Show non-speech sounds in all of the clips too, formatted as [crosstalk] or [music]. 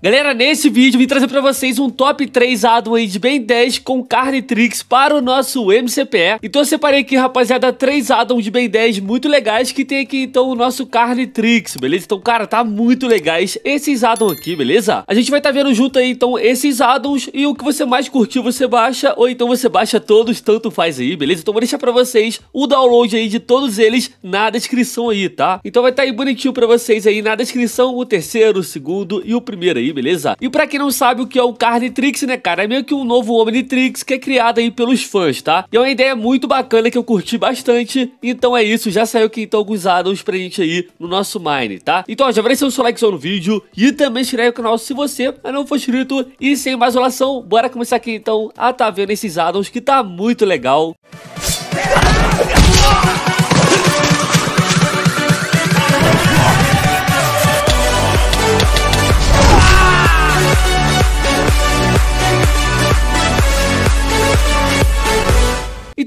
Galera, nesse vídeo vim trazer para vocês um top 3 addon de bem 10 com Carnitrix para o nosso MCPE. Então eu separei aqui, rapaziada, 3 addons de bem 10 muito legais que tem aqui então o nosso Carnitrix, beleza? Então, cara, tá muito legais esses add aqui, beleza? A gente vai estar tá vendo junto aí então esses addons e o que você mais curtiu você baixa ou então você baixa todos, tanto faz aí, beleza? Então vou deixar para vocês o download aí de todos eles na descrição aí, tá? Então vai estar tá aí bonitinho para vocês aí na descrição o terceiro, o segundo e o primeiro aí aí, beleza? E pra quem não sabe o que é o Carnitrix, né, cara? É meio que um novo Omnitrix que é criado aí pelos fãs, tá? E é uma ideia muito bacana que eu curti bastante. Então é isso, já saiu aqui então alguns addons pra gente aí no nosso Mine, tá? Então, ó, já vai deixar o seu like no vídeo e também se inscreve no canal se você não for inscrito. E sem mais enrolação, bora começar aqui então a tá vendo esses addons que tá muito legal. Música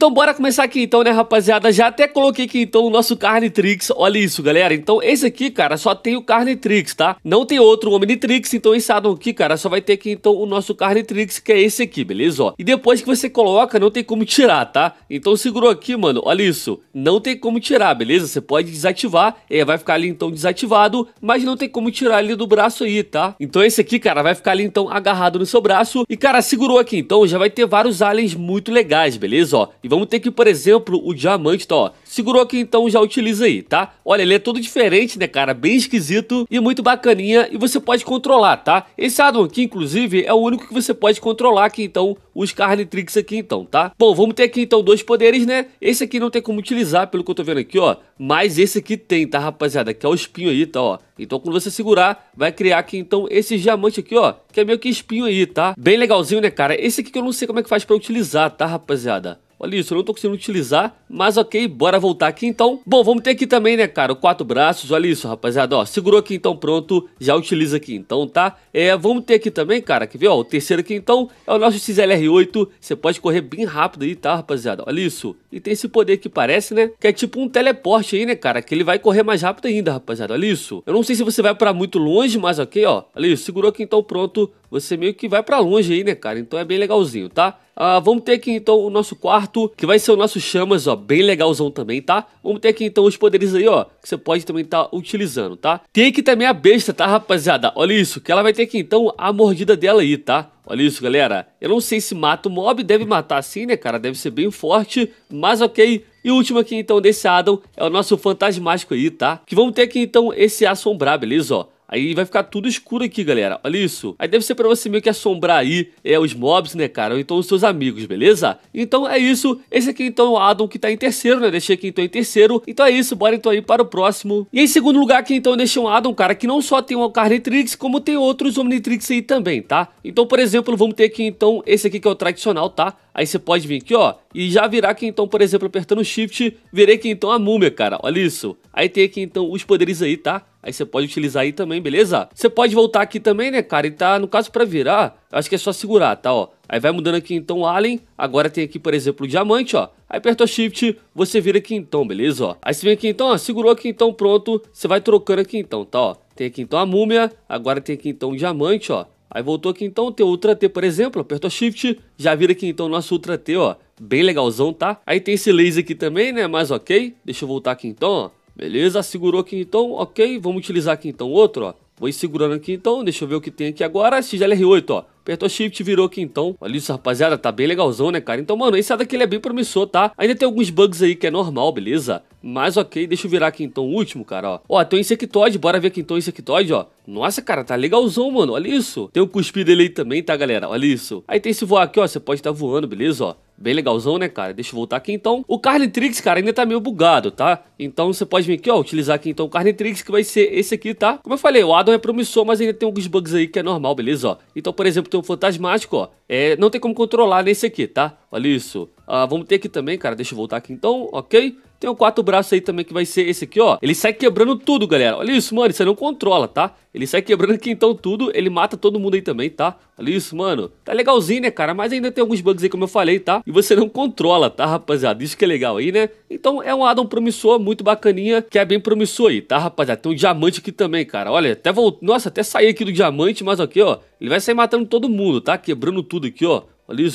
Então bora começar aqui então, né, rapaziada? Já até coloquei aqui então o nosso Carnitrix. Olha isso, galera. Então esse aqui, cara, só tem o Carnitrix, tá? Não tem outro Omnitrix, então esse addon aqui, cara, só vai ter aqui então o nosso Carnitrix, que é esse aqui, beleza? Ó, e depois que você coloca, não tem como tirar, tá? Então segurou aqui, mano, olha isso. Não tem como tirar, beleza? Você pode desativar, é, vai ficar ali então desativado, mas não tem como tirar ali do braço aí, tá? Então esse aqui, cara, vai ficar ali então agarrado no seu braço. E, cara, segurou aqui então, já vai ter vários aliens muito legais, beleza? Ó, e vamos ter que, por exemplo, o diamante, tá, ó. Segurou aqui então, já utiliza aí, tá? Olha, ele é todo diferente, né, cara? Bem esquisito e muito bacaninha e você pode controlar, tá? Esse addon aqui, inclusive, é o único que você pode controlar aqui, então, os Carnitrix aqui, então, tá? Bom, vamos ter aqui, então, dois poderes, né? Esse aqui não tem como utilizar, pelo que eu tô vendo aqui, ó. Mas esse aqui tem, tá, rapaziada? Que é o espinho aí, tá, ó. Então, quando você segurar, vai criar aqui, então, esse diamante aqui, ó, que é meio que espinho aí, tá? Bem legalzinho, né, cara? Esse aqui que eu não sei como é que faz pra utilizar, tá, rapaziada? Olha isso, eu não tô conseguindo utilizar, mas ok, bora voltar aqui então. Bom, vamos ter aqui também, né, cara, quatro braços, olha isso, rapaziada, ó, segurou aqui então, pronto, já utiliza aqui então, tá? É, vamos ter aqui também, cara, Que ver, ó, o terceiro aqui então é o nosso XLR8, você pode correr bem rápido aí, tá, rapaziada, olha isso. E tem esse poder que parece, né, que é tipo um teleporte aí, né, cara, que ele vai correr mais rápido ainda, rapaziada, olha isso. Eu não sei se você vai pra muito longe, mas ok, ó, olha isso, segurou aqui então, pronto, você meio que vai pra longe aí, né, cara, então é bem legalzinho, tá? Uh, vamos ter aqui então o nosso quarto, que vai ser o nosso chamas, ó, bem legalzão também, tá? Vamos ter aqui então os poderes aí, ó, que você pode também estar tá utilizando, tá? Tem aqui também a besta, tá, rapaziada? Olha isso, que ela vai ter aqui então a mordida dela aí, tá? Olha isso, galera. Eu não sei se mata o mob, deve matar sim, né, cara? Deve ser bem forte, mas ok. E o último aqui, então, desse Adam é o nosso fantasmático aí, tá? Que vamos ter aqui, então, esse assombrar, beleza, ó? Aí vai ficar tudo escuro aqui, galera. Olha isso. Aí deve ser pra você meio que assombrar aí é, os mobs, né, cara? Ou então os seus amigos, beleza? Então é isso. Esse aqui então é o Adam que tá em terceiro, né? Deixei aqui então em terceiro. Então é isso, bora então aí para o próximo. E em segundo lugar aqui então eu deixei um Adam cara, que não só tem o Carnitrix, como tem outros Omnitrix aí também, tá? Então, por exemplo, vamos ter aqui então esse aqui que é o tradicional, tá? Aí você pode vir aqui, ó, e já virar aqui então, por exemplo, apertando Shift, virei aqui então a múmia, cara, olha isso. Aí tem aqui então os poderes aí, tá? Aí você pode utilizar aí também, beleza? Você pode voltar aqui também, né, cara? E tá, no caso, pra virar, eu acho que é só segurar, tá, ó. Aí vai mudando aqui, então, alien. Agora tem aqui, por exemplo, o diamante, ó. Aí aperta o shift, você vira aqui, então, beleza, ó. Aí você vem aqui, então, ó, segurou aqui, então, pronto. Você vai trocando aqui, então, tá, ó. Tem aqui, então, a múmia. Agora tem aqui, então, o diamante, ó. Aí voltou aqui, então, tem o Ultra T, por exemplo. Apertou Shift, já vira aqui, então, o nosso Ultra T, ó. Bem legalzão, tá? Aí tem esse laser aqui também, né? Mas ok. Deixa eu voltar aqui, então, ó. Beleza, segurou aqui então, ok. Vamos utilizar aqui então outro, ó. Vou ir segurando aqui então, deixa eu ver o que tem aqui agora. XLR8, ó. Apertou Shift virou aqui então. Olha isso, rapaziada, tá bem legalzão, né, cara? Então, mano, esse daqui ele é bem promissor, tá? Ainda tem alguns bugs aí que é normal, beleza? Mas ok, deixa eu virar aqui então o último, cara, ó. Ó, tem um Insectoid, bora ver aqui então o Insectoid, ó. Nossa, cara, tá legalzão, mano, olha isso. Tem o um cuspido dele aí também, tá, galera? Olha isso. Aí tem esse voar aqui, ó, você pode estar tá voando, beleza, ó. Bem legalzão, né, cara? Deixa eu voltar aqui então. O Carnitrix, cara, ainda tá meio bugado, tá? Então você pode vir aqui, ó, utilizar aqui então o Carnitrix, que vai ser esse aqui, tá? Como eu falei, o Adam é promissor, mas ainda tem alguns bugs aí que é normal, beleza, ó? Então, por exemplo, tem um Fantasmático, ó. É, não tem como controlar nesse aqui, tá? Olha isso. Ah, vamos ter aqui também, cara. Deixa eu voltar aqui então, ok? Tem o um quatro braços aí também que vai ser esse aqui, ó. Ele sai quebrando tudo, galera. Olha isso, mano. Isso aí não controla, tá? Ele sai quebrando aqui então tudo. Ele mata todo mundo aí também, tá? Olha isso, mano. Tá legalzinho, né, cara? Mas ainda tem alguns bugs aí, como eu falei, tá? E você não controla, tá, rapaziada? Isso que é legal aí, né? Então é um addon promissor, muito bacaninha, que é bem promissor aí, tá, rapaziada? Tem um diamante aqui também, cara. Olha, até voltou. Nossa, até sair aqui do diamante, mas aqui, ó. Ele vai sair matando todo mundo, tá? Quebrando tudo aqui, ó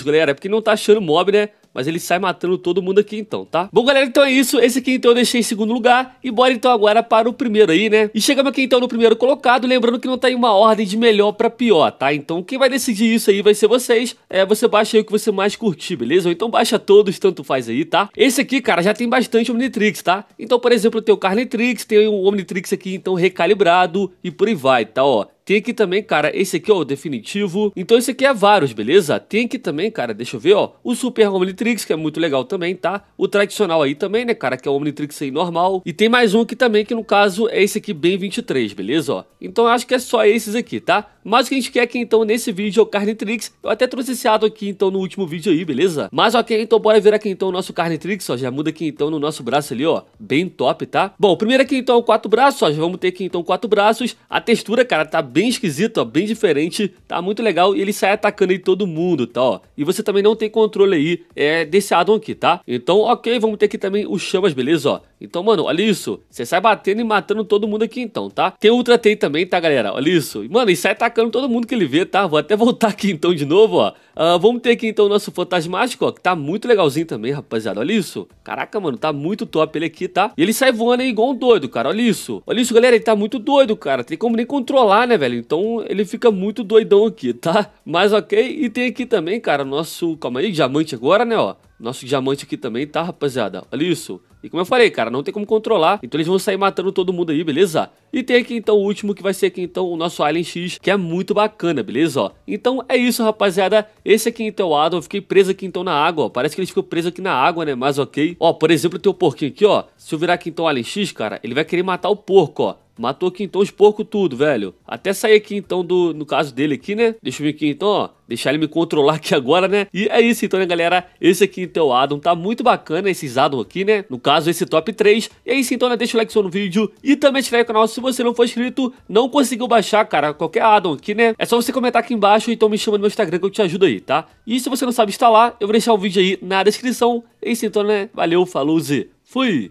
galera, é porque não tá achando mob, né? Mas ele sai matando todo mundo aqui então, tá? Bom, galera, então é isso. Esse aqui então eu deixei em segundo lugar. E bora então agora para o primeiro aí, né? E chegamos aqui então no primeiro colocado. Lembrando que não tá em uma ordem de melhor pra pior, tá? Então quem vai decidir isso aí vai ser vocês. É, você baixa aí o que você mais curtir, beleza? Ou então baixa todos, tanto faz aí, tá? Esse aqui, cara, já tem bastante Omnitrix, tá? Então, por exemplo, tem o Carnitrix, tem o Omnitrix aqui então recalibrado e por aí vai, tá? Ó, tem aqui também, cara, esse aqui, ó, o definitivo. Então esse aqui é vários, beleza? Tem aqui também, cara, deixa eu ver, ó, o Super Omnitrix Omnitrix, que é muito legal também, tá? O tradicional aí também, né, cara? Que é o Omnitrix aí normal. E tem mais um aqui também, que no caso é esse aqui, bem 23, beleza? Ó, então acho que é só esses aqui, tá? Mas o que a gente quer aqui, então, nesse vídeo é o Carnitrix. Eu até trouxe esse ato aqui, então, no último vídeo aí, beleza? Mas, ok, então, bora ver aqui, então, o nosso Carnitrix, ó. Já muda aqui, então, no nosso braço ali, ó. Bem top, tá? Bom, primeiro aqui, então, é quatro braços, ó. Já vamos ter aqui, então, quatro braços. A textura, cara, tá bem esquisita, ó. Bem diferente. Tá muito legal. E ele sai atacando aí todo mundo, tá, ó. E você também não tem controle aí, é, desse addon aqui, tá? Então, ok, vamos ter aqui também os chamas, beleza? Ó, então, mano, olha isso. Você sai batendo e matando todo mundo aqui então, tá? Tem Ultra T também, tá, galera? Olha isso. Mano, e sai atacando todo mundo que ele vê, tá? Vou até [laughs] voltar aqui então de novo, ó. Uh, vamos ter aqui então o nosso Fantasmático, ó, que tá muito legalzinho também, rapaziada. Olha isso. Caraca, mano, tá muito top ele aqui, tá? E ele sai voando aí igual um doido, cara. Olha isso. Olha isso, galera. Ele tá muito doido, cara. Tem como nem controlar, né, velho? Então, ele fica muito doidão aqui, tá? Mas ok. E tem aqui também, cara, o nosso... Calma aí, diamante agora, né, ó. Nosso diamante aqui também, tá, rapaziada? Olha isso. E como eu falei, cara, não tem como controlar. Então eles vão sair matando todo mundo aí, beleza? E tem aqui então o último que vai ser aqui então o nosso Alien X, que é muito bacana, beleza? Ó, então é isso, rapaziada. Esse aqui então é o Adam. Eu fiquei preso aqui então na água, ó. Parece que ele ficou preso aqui na água, né? Mas ok. Ó, por exemplo, tem o porquinho aqui, ó. Se eu virar aqui então o Alien X, cara, ele vai querer matar o porco, ó. Matou aqui então os porcos tudo, velho. Até sair aqui então do, no caso dele aqui, né? Deixa eu ver aqui então, ó. Deixar ele me controlar aqui agora, né? E é isso então, né, galera? Esse aqui então, o Adam tá muito bacana, esses Adam aqui, né? No caso, esse top 3. E é isso então, né? Deixa o like só no vídeo e também se inscreve no canal se você não for inscrito, não conseguiu baixar, cara, qualquer Adam aqui, né? É só você comentar aqui embaixo, então me chama no meu Instagram que eu te ajudo aí, tá? E se você não sabe instalar, eu vou deixar o vídeo aí na descrição. É isso então, né? Valeu, falou, Z. Fui!